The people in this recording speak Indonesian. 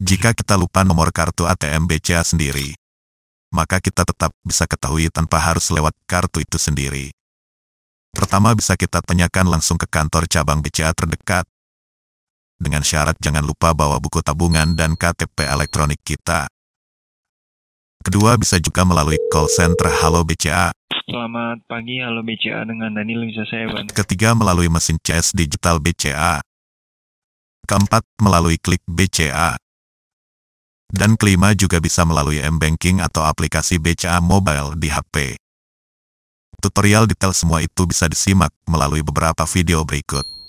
Jika kita lupa nomor kartu ATM BCA sendiri, maka kita tetap bisa ketahui tanpa harus lewat kartu itu sendiri. Pertama bisa kita tanyakan langsung ke kantor cabang BCA terdekat. Dengan syarat jangan lupa bawa buku tabungan dan KTP elektronik kita. Kedua bisa juga melalui call center Halo BCA. Selamat pagi Halo BCA dengan Daniel bisa saya bantu. Ketiga melalui mesin CS digital BCA. Keempat melalui klik BCA. Dan kelima juga bisa melalui M-Banking atau aplikasi BCA Mobile di HP. Tutorial detail semua itu bisa disimak melalui beberapa video berikut.